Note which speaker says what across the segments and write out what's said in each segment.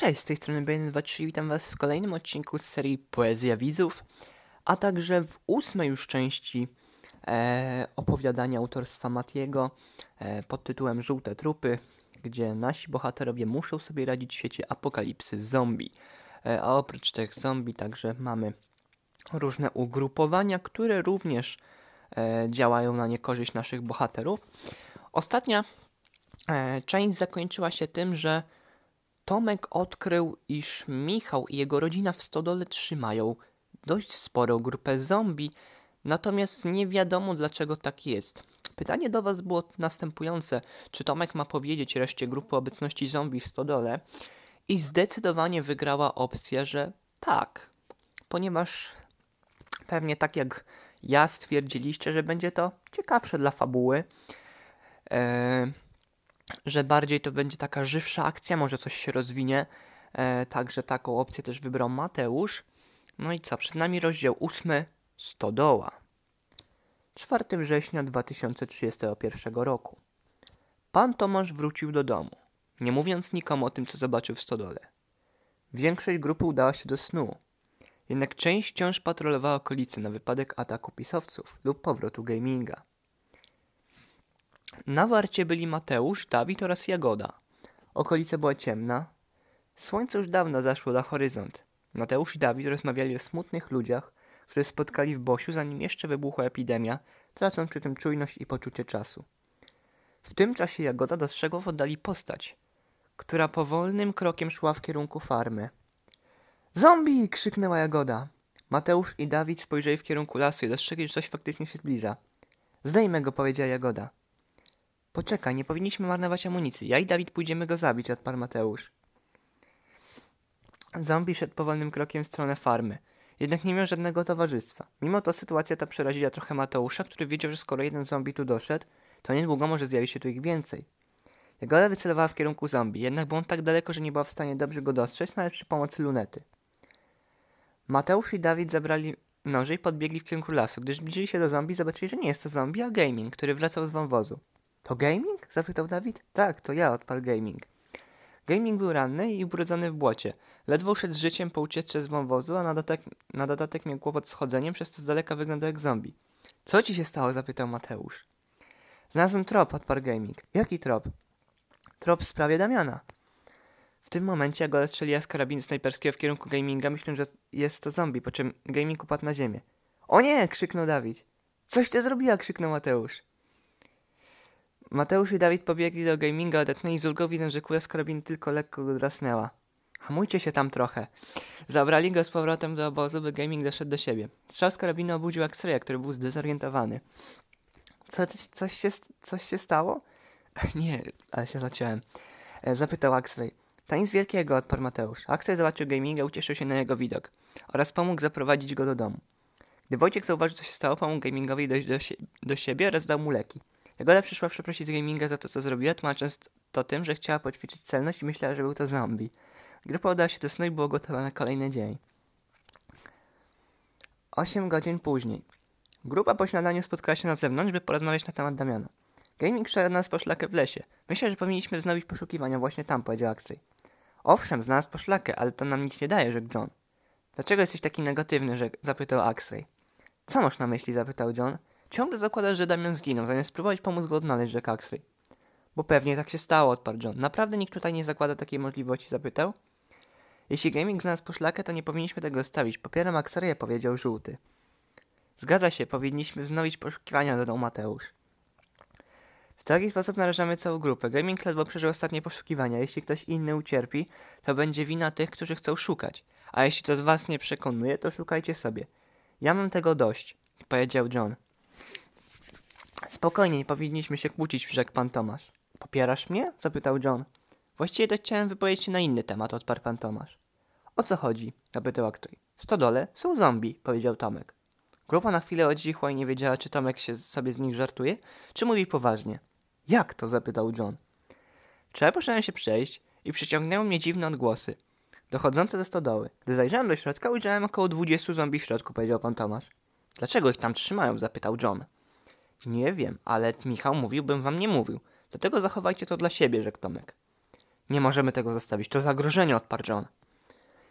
Speaker 1: Cześć, z tej strony BN23 witam Was w kolejnym odcinku z serii Poezja Widzów, a także w ósmej już części e, opowiadania autorstwa Matiego e, pod tytułem Żółte Trupy, gdzie nasi bohaterowie muszą sobie radzić w świecie apokalipsy zombie. E, a oprócz tych zombie także mamy różne ugrupowania, które również e, działają na niekorzyść naszych bohaterów. Ostatnia e, część zakończyła się tym, że Tomek odkrył, iż Michał i jego rodzina w stodole trzymają dość sporą grupę zombie, natomiast nie wiadomo dlaczego tak jest. Pytanie do Was było następujące: czy Tomek ma powiedzieć reszcie grupy obecności zombie w stodole? I zdecydowanie wygrała opcja, że tak, ponieważ pewnie tak jak ja stwierdziliście, że będzie to ciekawsze dla fabuły. Eee że bardziej to będzie taka żywsza akcja, może coś się rozwinie. E, także taką opcję też wybrał Mateusz. No i co, przed nami rozdział 8 Stodoła. 4 września 2031 roku. Pan Tomasz wrócił do domu, nie mówiąc nikomu o tym, co zobaczył w stodole. Większość grupy udała się do snu, jednak część wciąż patrolowała okolice na wypadek ataku pisowców lub powrotu gaminga. Na warcie byli Mateusz, Dawid oraz Jagoda. Okolica była ciemna. Słońce już dawno zaszło za horyzont. Mateusz i Dawid rozmawiali o smutnych ludziach, które spotkali w Bosiu, zanim jeszcze wybuchła epidemia, tracąc przy tym czujność i poczucie czasu. W tym czasie Jagoda dostrzegła w oddali postać, która powolnym krokiem szła w kierunku farmy. Zombie! krzyknęła Jagoda. Mateusz i Dawid spojrzeli w kierunku lasu i dostrzegli, że coś faktycznie się zbliża. Zdejmę go, powiedziała Jagoda. Poczekaj, nie powinniśmy marnować amunicji. Ja i Dawid pójdziemy go zabić, odparł Mateusz. Zombie szedł powolnym krokiem w stronę farmy. Jednak nie miał żadnego towarzystwa. Mimo to sytuacja ta przeraziła trochę Mateusza, który wiedział, że skoro jeden zombie tu doszedł, to niedługo może zjawić się tu ich więcej. Jagoda wycelowała w kierunku zombie, jednak był on tak daleko, że nie była w stanie dobrze go dostrzec, nawet przy pomocy lunety. Mateusz i Dawid zabrali noże i podbiegli w kierunku lasu. Gdy zbliżyli się do zombie, zobaczyli, że nie jest to zombie, a gaming, który wracał z wąwozu. To gaming? zapytał Dawid. Tak, to ja, odparł gaming. Gaming był ranny i ubrudzony w błocie. Ledwo szedł z życiem po ucieczce z wąwozu, a na dodatek, na dodatek miał kłopot z chodzeniem, przez co z daleka wyglądał jak zombie. Co ci się stało? zapytał Mateusz. Znalazłem trop, odparł gaming. Jaki trop? Trop w sprawie Damiana. W tym momencie Agola strzeliła z karabinu snajperskiego w kierunku gaminga, myśląc, że jest to zombie, po czym gaming upadł na ziemię. O nie! krzyknął Dawid. Coś ty zrobiła! krzyknął Mateusz. Mateusz i Dawid pobiegli do gaminga, odetnęli z ulgą, widząc, że kula z karabinu tylko lekko go drasnęła. Hamujcie się tam trochę. Zabrali go z powrotem do obozu, by gaming doszedł do siebie. Strzał z karabinu obudził Axreya, który był zdezorientowany. Co, coś, się, coś się stało? Nie, ale się zaciąłem. E, zapytał Axrey. To Ta nic wielkiego, odparł Mateusz. x zobaczył gaminga, ucieszył się na jego widok oraz pomógł zaprowadzić go do domu. Gdy Wojciech zauważył, co się stało, pomógł gamingowi dojść do, si do siebie oraz dał mu leki. Nagoda przyszła przeprosić z gaminga za to, co zrobiła, tłumacząc to tym, że chciała poćwiczyć celność i myślała, że był to zombie. Grupa udała się do snu i była gotowa na kolejny dzień. 8 godzin później. Grupa po śniadaniu spotkała się na zewnątrz, by porozmawiać na temat Damiana. Gaming szedł nas po szlakę w lesie. Myślę, że powinniśmy wznowić poszukiwania właśnie tam, powiedział Axley. Owszem, znalazł poszlakę, ale to nam nic nie daje, rzekł John. Dlaczego jesteś taki negatywny, rzekł, zapytał Axley. Co masz na myśli, zapytał John. Ciągle zakłada, że Damian zginął, zamiast spróbować pomóc go odnaleźć, rzekł Axley. Bo pewnie tak się stało, odparł John. Naprawdę nikt tutaj nie zakłada takiej możliwości, zapytał. Jeśli gaming znalazł poszlakę, to nie powinniśmy tego stawić. Popieram Axerię, powiedział żółty. Zgadza się, powinniśmy wznowić poszukiwania, dodał Mateusz. W taki sposób narażamy całą grupę. Gaming ledwo przeżył ostatnie poszukiwania. Jeśli ktoś inny ucierpi, to będzie wina tych, którzy chcą szukać. A jeśli to z was nie przekonuje, to szukajcie sobie. Ja mam tego dość, powiedział John. Spokojnie, nie powinniśmy się kłócić, rzekł pan Tomasz. Popierasz mnie? zapytał John. Właściwie to chciałem wypowiedzieć się na inny temat, odparł pan Tomasz. O co chodzi? zapytał ktoś. W stodole są zombie, powiedział Tomek. Grupa na chwilę odzichła i nie wiedziała, czy Tomek się sobie z nich żartuje, czy mówi poważnie. Jak to? zapytał John. Trzeba poszedłem się przejść i przyciągnęły mnie dziwne odgłosy, dochodzące do stodoły. Gdy zajrzałem do środka, ujrzałem około dwudziestu zombie w środku, powiedział pan Tomasz. Dlaczego ich tam trzymają? zapytał John. Nie wiem, ale Michał mówił, bym wam nie mówił. Dlatego zachowajcie to dla siebie, rzekł Tomek. Nie możemy tego zostawić, to zagrożenie, odparł John.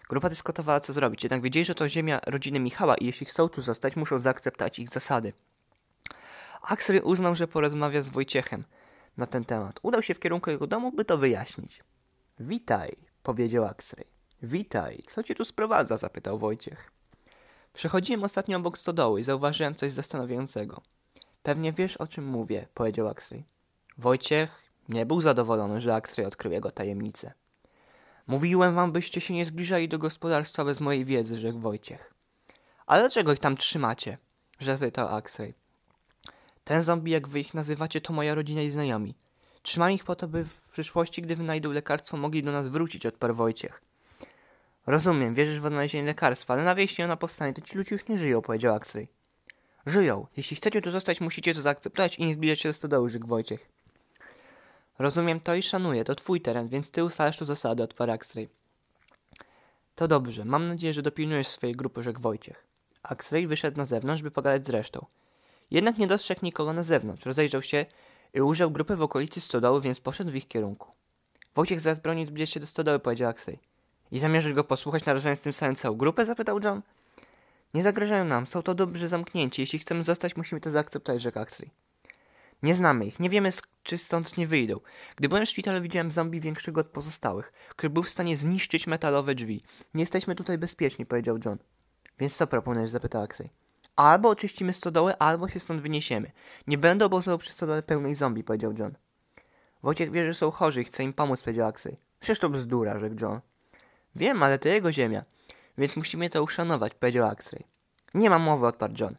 Speaker 1: Grupa dyskutowała, co zrobić, jednak wiedzieli, że to ziemia rodziny Michała i jeśli chcą tu zostać, muszą zaakceptować ich zasady. Axel uznał, że porozmawia z Wojciechem na ten temat. Udał się w kierunku jego domu, by to wyjaśnić. Witaj, powiedział Axel. Witaj, co cię tu sprowadza? zapytał Wojciech. Przechodziłem ostatnio obok stodoły i zauważyłem coś zastanawiającego. Pewnie wiesz, o czym mówię, powiedział Axley. Wojciech nie był zadowolony, że Axley odkrył jego tajemnicę. Mówiłem wam, byście się nie zbliżali do gospodarstwa bez mojej wiedzy, rzekł Wojciech. Ale dlaczego ich tam trzymacie? Zapytał Axley. Ten zombie, jak wy ich nazywacie, to moja rodzina i znajomi. Trzymam ich po to, by w przyszłości, gdy wynajdą lekarstwo, mogli do nas wrócić, odparł Wojciech. Rozumiem, wierzysz w odnalezienie lekarstwa, ale na wieści ona powstanie, to ci ludzie już nie żyją, powiedział Axley. Żyją. Jeśli chcecie tu zostać, musicie to zaakceptować i nie zbliżać się do stodoły, rzekł Wojciech. Rozumiem to i szanuję. To twój teren, więc ty ustalasz tu zasady, odparł Axtray. To dobrze. Mam nadzieję, że dopilnujesz swojej grupy, rzekł Wojciech. Axtray wyszedł na zewnątrz, by pogadać z resztą. Jednak nie dostrzegł nikogo na zewnątrz. Rozejrzał się i ujrzał grupę w okolicy stodoły, więc poszedł w ich kierunku. Wojciech zaraz broni zbliżać się do stodoły, powiedział Axtray. I zamierzasz go posłuchać, narażając tym samym całą grupę? zapytał John. Nie zagrażają nam, są to dobrze zamknięci. Jeśli chcemy zostać, musimy to zaakceptować, rzekł Axley. Nie znamy ich, nie wiemy, czy stąd nie wyjdą. Gdy byłem w szpitalu, widziałem zombie większego od pozostałych, który był w stanie zniszczyć metalowe drzwi. Nie jesteśmy tutaj bezpieczni, powiedział John. Więc co proponujesz? zapytał Axley. Albo oczyścimy stodołę, albo się stąd wyniesiemy. Nie będę obozował przy stodole pełnej zombie, powiedział John. Wojciech wie, że są chorzy i chce im pomóc, powiedział Axley. Przecież to bzdura, rzekł John. Wiem, ale to jego ziemia więc musimy to uszanować, powiedział Axley. Nie ma mowy, odparł John.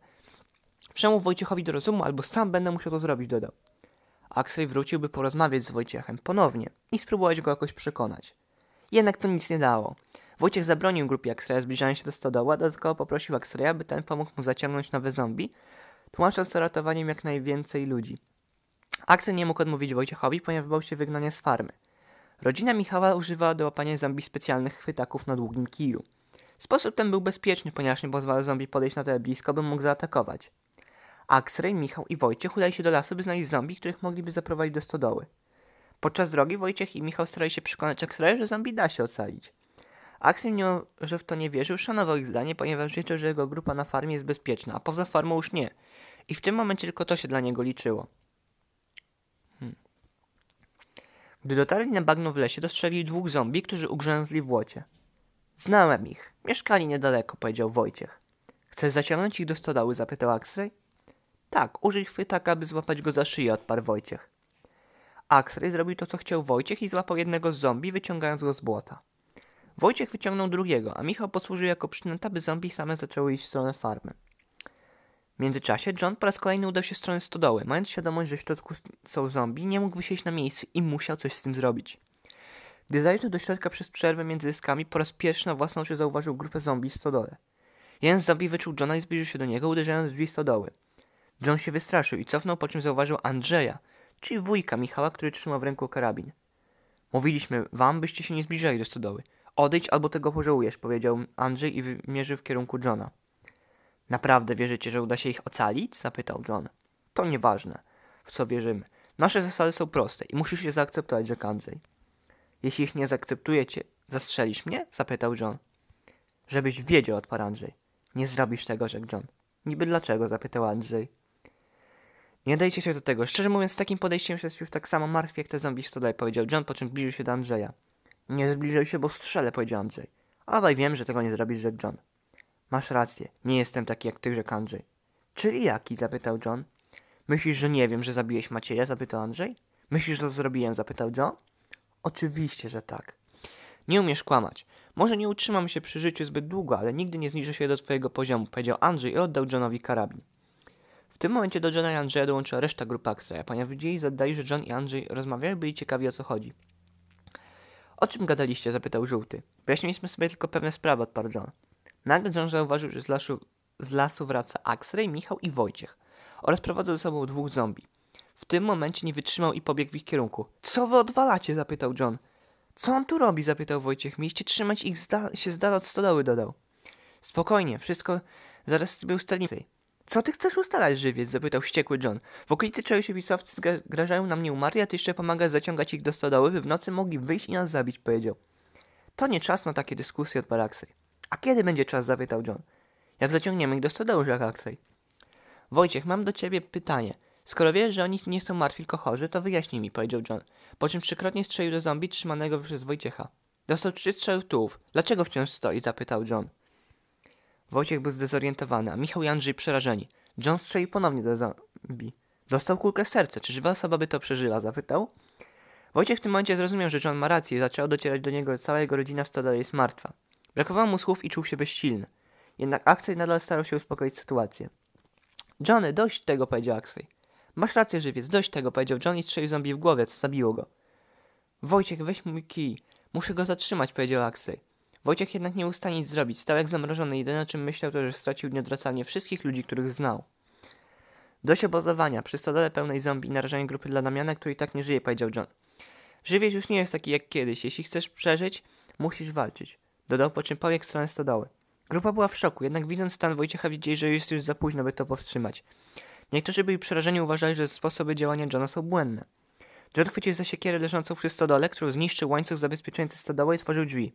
Speaker 1: Przemów Wojciechowi do rozumu, albo sam będę musiał to zrobić, dodał. Axley wrócił, by porozmawiać z Wojciechem ponownie i spróbować go jakoś przekonać. Jednak to nic nie dało. Wojciech zabronił grupie Axleya zbliżania się do stodoła, dodatkowo poprosił Axleya, by ten pomógł mu zaciągnąć nowe zombie, tłumacząc to ratowaniem jak najwięcej ludzi. Axel nie mógł odmówić Wojciechowi, ponieważ bał się wygnania z farmy. Rodzina Michała używała do łapania zombie specjalnych chwytaków na długim kiju. Sposób ten był bezpieczny, ponieważ nie pozwala zombie podejść na tyle blisko, by mógł zaatakować. Axray, Michał i Wojciech udali się do lasu, by znaleźć zombie, których mogliby zaprowadzić do stodoły. Podczas drogi Wojciech i Michał starali się przekonać Axraya, że zombie da się ocalić. Axel, mimo że w to nie wierzył, szanował ich zdanie, ponieważ wiedział, że jego grupa na farmie jest bezpieczna, a poza farmą już nie. I w tym momencie tylko to się dla niego liczyło. Hmm. Gdy dotarli na bagno w lesie, dostrzegli dwóch zombie, którzy ugrzęzli w łocie. Znałem ich. Mieszkali niedaleko, powiedział Wojciech. Chcesz zaciągnąć ich do stodoły? zapytał Axley. Tak, użyj chwytaka, aby złapać go za szyję, odparł Wojciech. Axley zrobił to, co chciał Wojciech i złapał jednego z zombie, wyciągając go z błota. Wojciech wyciągnął drugiego, a Michał posłużył jako przynęta, by zombie same zaczęły iść w stronę farmy. W międzyczasie John po raz kolejny udał się w stronę stodoły. Mając świadomość, że w środku są zombie, nie mógł wysiedzieć na miejscu i musiał coś z tym zrobić. Gdy zajrzał do środka przez przerwę między dyskami, po raz pierwszy na własną oczy zauważył grupę zombie z stodoły. Jeden z zombie wyczuł Johna i zbliżył się do niego, uderzając w drzwi stodoły. John się wystraszył i cofnął, po czym zauważył Andrzeja, czyli wujka Michała, który trzymał w ręku karabin. Mówiliśmy wam, byście się nie zbliżali do stodoły. Odejdź albo tego pożałujesz, powiedział Andrzej i wymierzył w kierunku Johna. Naprawdę wierzycie, że uda się ich ocalić? zapytał John. To nieważne, w co wierzymy. Nasze zasady są proste i musisz je zaakceptować, rzekł Andrzej. Jeśli ich nie zaakceptujecie, zastrzelisz mnie? Zapytał John. Żebyś wiedział, odparł Andrzej. Nie zrobisz tego, rzekł John. Niby dlaczego? zapytał Andrzej. Nie dajcie się do tego. Szczerze mówiąc, z takim podejściem jest już tak samo martwię, jak te zombie w powiedział John, po czym zbliżył się do Andrzeja. Nie zbliżaj się, bo strzelę, powiedział Andrzej. Obaj wiem, że tego nie zrobisz, rzekł John. Masz rację, nie jestem taki jak ty, rzekł Andrzej. Czyli jaki? zapytał John. Myślisz, że nie wiem, że zabiłeś Macieja? zapytał Andrzej. Myślisz, że to zrobiłem? zapytał John. Oczywiście, że tak. Nie umiesz kłamać. Może nie utrzymam się przy życiu zbyt długo, ale nigdy nie zniżę się do twojego poziomu, powiedział Andrzej i oddał Johnowi karabin. W tym momencie do Johna i Andrzeja dołączyła reszta grupy Axeja. Ponieważ widzieli i zadali, że John i Andrzej rozmawiają byli ciekawi o co chodzi. O czym gadaliście? zapytał żółty. Wyjaśniliśmy sobie tylko pewne sprawy, odparł John. Nagle John zauważył, że z lasu, z lasu wraca Axel, Michał i Wojciech oraz prowadzą ze sobą dwóch zombie. W tym momencie nie wytrzymał i pobiegł w ich kierunku. Co wy odwalacie? zapytał John. Co on tu robi? zapytał Wojciech. Mieliście trzymać ich z się z dala od stodoły, dodał. Spokojnie, wszystko zaraz sobie ustalimy. Co ty chcesz ustalać, żywiec? zapytał wściekły John. W okolicy czegośpisowcy grażają na mnie umarli, a ty jeszcze pomagasz zaciągać ich do stodoły, by w nocy mogli wyjść i nas zabić, powiedział. To nie czas na takie dyskusje od Baraksy. A kiedy będzie czas? zapytał John. Jak zaciągniemy ich do stodoły, rzekł Aksej. Wojciech, mam do ciebie pytanie. Skoro wiesz, że oni nie są martwi, tylko chorzy, to wyjaśnij mi, powiedział John. Po czym trzykrotnie strzelił do zombie trzymanego przez Wojciecha. Dostał trzy strzelów tułów. Dlaczego wciąż stoi? zapytał John. Wojciech był zdezorientowany, a Michał i Andrzej przerażeni. John strzelił ponownie do zombie. Dostał kulkę w serce. Czy żywa osoba by to przeżyła? zapytał. Wojciech w tym momencie zrozumiał, że John ma rację i zaczęła docierać do niego cała jego rodzina w stodole jest martwa. Brakowało mu słów i czuł się bezsilny. Jednak Aksej nadal starał się uspokoić sytuację. Johnny, dość tego, powiedział Aksej. Masz rację, żywiec, dość tego, powiedział John i strzelił zombie w głowie, co zabiło go. Wojciech, weź mój kij. Muszę go zatrzymać, powiedział Aksej. Wojciech jednak nie ustał nic zrobić. Stał jak zamrożony. Jedyne o czym myślał to, że stracił nieodwracalnie wszystkich ludzi, których znał. Dość obozowania. Przy stodole pełnej zombie i narażenie grupy dla Damiana, który i tak nie żyje, powiedział John. Żywiec już nie jest taki jak kiedyś. Jeśli chcesz przeżyć, musisz walczyć. Dodał, po czym pobiegł w stronę stodoły. Grupa była w szoku, jednak widząc stan Wojciecha widzieli, że jest już za późno, by to powstrzymać. Niektórzy byli przerażeni uważali, że sposoby działania Johna są błędne. John chwycił za siekierę leżącą przy stodole, którą zniszczył łańcuch zabezpieczający stodołę i stworzył drzwi.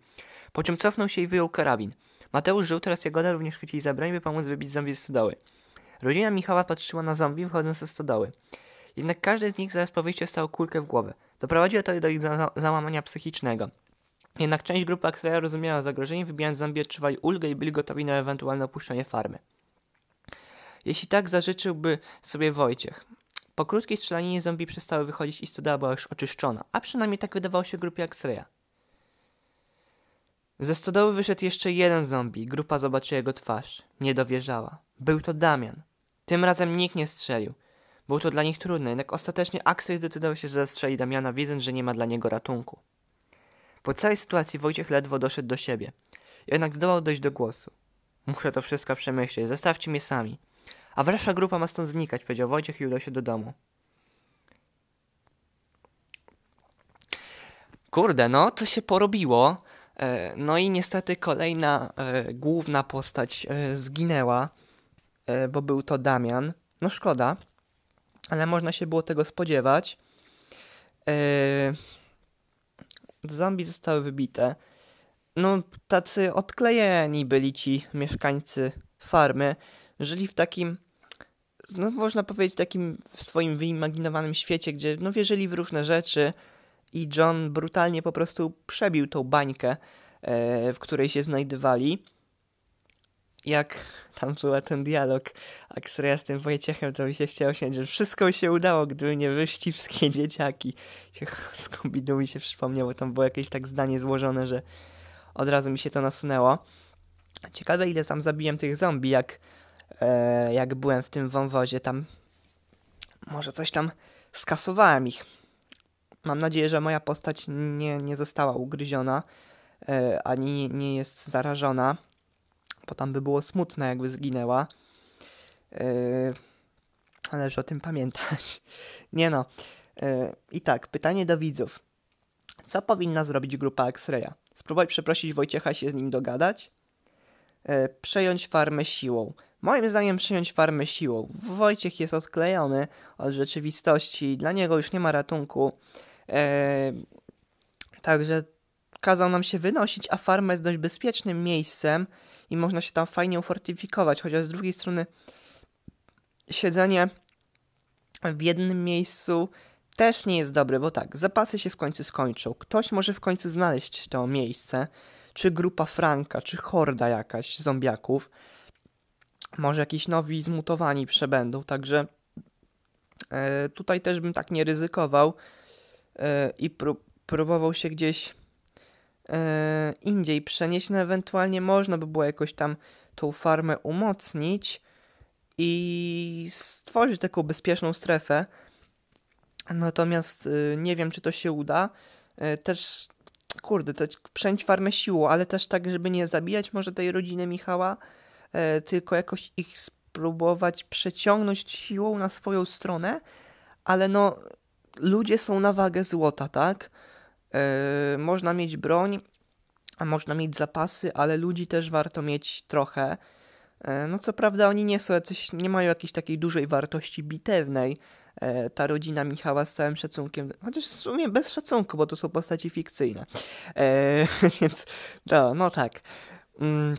Speaker 1: Po czym cofnął się i wyjął karabin. Mateusz żył, teraz Jagoda również chwycili za broń, by pomóc wybić zombie z stodoły. Rodzina Michała patrzyła na zombie wchodzące ze stodoły. Jednak każdy z nich zaraz po wyjściu stał kulkę w głowę. Doprowadziło to do ich za załamania psychicznego. Jednak część grupy Axlera rozumiała zagrożenie, wybijając zombie odczuwali ulgę i byli gotowi na ewentualne opuszczenie farmy. Jeśli tak zażyczyłby sobie Wojciech. Po krótkiej strzelaninie zombie przestały wychodzić i stodoła była już oczyszczona, a przynajmniej tak wydawało się grupie X-Raya. Ze stodoły wyszedł jeszcze jeden zombie. Grupa zobaczyła jego twarz. Nie dowierzała. Był to Damian. Tym razem nikt nie strzelił. Było to dla nich trudne, jednak ostatecznie Axel zdecydował się, że zastrzeli Damiana, wiedząc, że nie ma dla niego ratunku. Po całej sytuacji Wojciech ledwo doszedł do siebie. Jednak zdołał dojść do głosu. Muszę to wszystko przemyśleć, zostawcie mnie sami. A wreszcie grupa ma stąd znikać, powiedział Wojciech i udał się do domu. Kurde, no to się porobiło. E, no i niestety kolejna e, główna postać e, zginęła, bo był to Damian. No szkoda, ale można się było tego spodziewać. Zombie zostały wybite. No, tacy odklejeni byli ci mieszkańcy farmy. Żyli w takim no, można powiedzieć, takim w swoim wyimaginowanym świecie, gdzie no, wierzyli w różne rzeczy i John brutalnie po prostu przebił tą bańkę, e, w której się znajdowali. Jak tam był ten dialog Axreya z tym Wojciechem, to mi się chciało śmiać, że wszystko się udało, gdyby nie wyściwskie dzieciaki. Skąbidu mi się przypomniało, tam było jakieś tak zdanie złożone, że od razu mi się to nasunęło. Ciekawe ile tam zabiłem tych zombie, jak E, jak byłem w tym wąwozie tam, może coś tam skasowałem ich. Mam nadzieję, że moja postać nie, nie została ugryziona, e, ani nie jest zarażona, bo tam by było smutne, jakby zginęła. E, należy o tym pamiętać. Nie no. I tak, pytanie do widzów. Co powinna zrobić grupa X-Raya? przeprosić Wojciecha się z nim dogadać? E, przejąć farmę siłą. Moim zdaniem przejąć farmę siłą. Wojciech jest odklejony od rzeczywistości, dla niego już nie ma ratunku. Eee, także kazał nam się wynosić, a farma jest dość bezpiecznym miejscem i można się tam fajnie ufortyfikować, chociaż z drugiej strony siedzenie w jednym miejscu też nie jest dobre, bo tak, zapasy się w końcu skończą. Ktoś może w końcu znaleźć to miejsce, czy grupa Franka, czy horda jakaś zombiaków. Może jakiś nowi zmutowani przebędą, także e, tutaj też bym tak nie ryzykował e, i próbował się gdzieś e, indziej przenieść. No ewentualnie można by było jakoś tam tą farmę umocnić i stworzyć taką bezpieczną strefę. Natomiast nie wiem, czy to się uda. Też kurde, to przęć farmę siłą, ale też tak, żeby nie zabijać może tej rodziny Michała, e, tylko jakoś ich spróbować przeciągnąć siłą na swoją stronę, ale no, ludzie są na wagę złota, tak? E, można mieć broń, a można mieć zapasy, ale ludzi też warto mieć trochę. E, no co prawda oni nie są jacyś, nie mają jakiejś takiej dużej wartości bitewnej, E, ta rodzina Michała z całym szacunkiem, chociaż w sumie bez szacunku, bo to są postaci fikcyjne. E, więc to, no tak. Mm,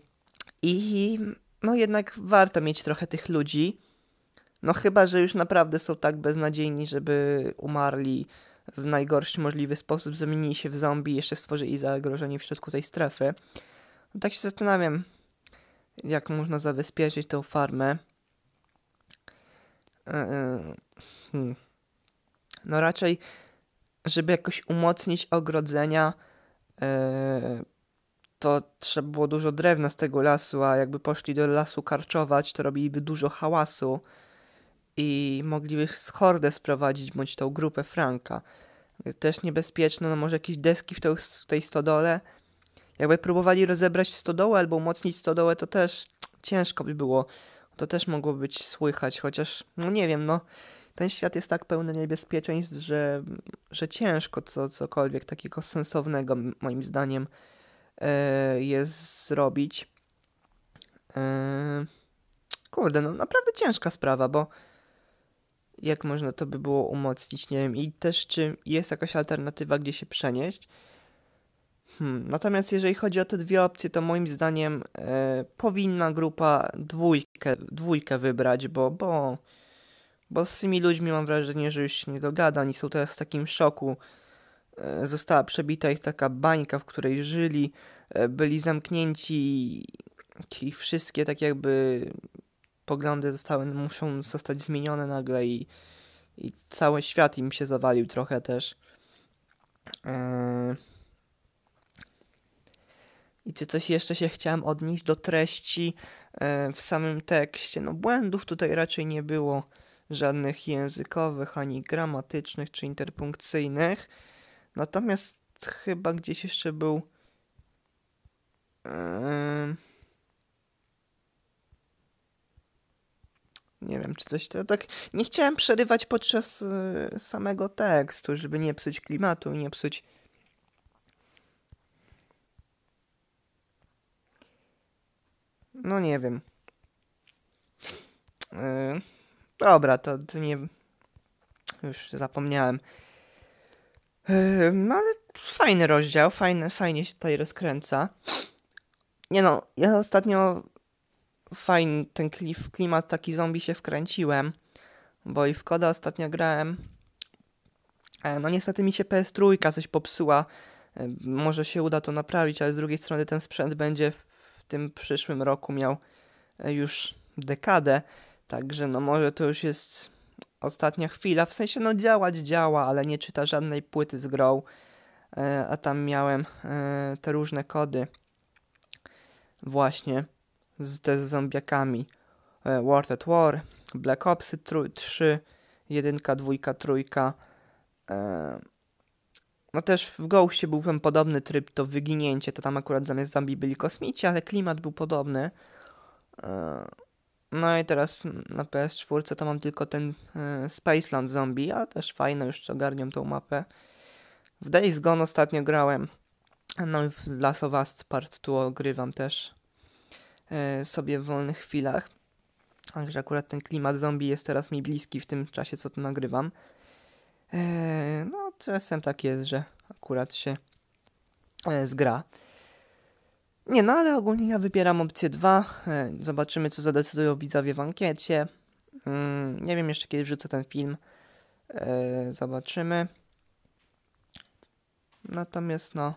Speaker 1: I no jednak warto mieć trochę tych ludzi. No chyba, że już naprawdę są tak beznadziejni, żeby umarli w najgorszy możliwy sposób, zamienili się w zombie, jeszcze stworzyli zagrożenie w środku tej strefy. No, tak się zastanawiam, jak można zabezpieczyć tą farmę. E, e, hmm. No raczej, żeby jakoś umocnić ogrodzenia, e, to trzeba było dużo drewna z tego lasu, a jakby poszli do lasu karczować, to robiliby dużo hałasu i mogliby hordę sprowadzić, bądź tą grupę Franka. Też niebezpieczne, no może jakieś deski w, w tej stodole. Jakby próbowali rozebrać stodołę albo umocnić stodołę, to też ciężko by było to też mogło być słychać, chociaż, no nie wiem, no ten świat jest tak pełny niebezpieczeństw, że, że ciężko co, cokolwiek takiego sensownego, moim zdaniem, e, jest zrobić. E, kurde, no naprawdę ciężka sprawa, bo jak można to by było umocnić, nie wiem. I też, czy jest jakaś alternatywa, gdzie się przenieść? Hmm, natomiast jeżeli chodzi o te dwie opcje, to moim zdaniem e, powinna grupa dwójkę, dwójkę wybrać, bo, bo, bo z tymi ludźmi mam wrażenie, że już się nie dogada. Oni są teraz w takim szoku. E, została przebita ich taka bańka, w której żyli, e, byli zamknięci ich wszystkie tak jakby poglądy zostały, muszą zostać zmienione nagle i, i cały świat im się zawalił trochę też. Yy. I czy coś jeszcze się chciałem odnieść do treści e, w samym tekście? No błędów tutaj raczej nie było żadnych językowych, ani gramatycznych, czy interpunkcyjnych. Natomiast chyba gdzieś jeszcze był. Nie wiem, czy coś to tak. Nie chciałem przerywać podczas e, samego tekstu, żeby nie psuć klimatu i nie psuć No nie wiem. Yy, dobra, to, to nie... Już zapomniałem. Yy, no ale fajny rozdział, fajne, fajnie się tutaj rozkręca. Nie no, ja ostatnio fajny ten klif, klimat taki zombie się wkręciłem, bo i w koda ostatnio grałem. E, no niestety mi się PS3 coś popsuła. Może się uda to naprawić, ale z drugiej strony ten sprzęt będzie w tym przyszłym roku miał e, już dekadę, także no może to już jest ostatnia chwila, w sensie no działać działa, ale nie czyta żadnej płyty z grą, e, a tam miałem e, te różne kody właśnie z, te z zombiakami World at War, Black Opsy 3, 1, 2, 3, no też w Ghostie był ten podobny tryb, to wyginięcie, to tam akurat zamiast zombie byli kosmici, ale klimat był podobny. E, no i teraz na PS4 to mam tylko ten e, Spaceland Zombie, a też fajne, już ogarniam tą mapę. W Days Gone ostatnio grałem, no i w Last of Us Part 2 ogrywam też e, sobie w wolnych chwilach. Także akurat ten klimat zombie jest teraz mi bliski w tym czasie, co tu nagrywam. No, czasem tak jest, że akurat się e, zgra. Nie, no ale ogólnie ja wybieram opcję 2. E, zobaczymy, co zadecydują widzowie w ankiecie. Mm, nie wiem jeszcze, kiedy wrzucę ten film. E, zobaczymy. Natomiast no,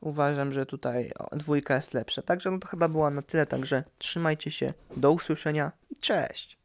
Speaker 1: uważam, że tutaj dwójka jest lepsza. Także no to chyba była na tyle, także trzymajcie się. Do usłyszenia i cześć!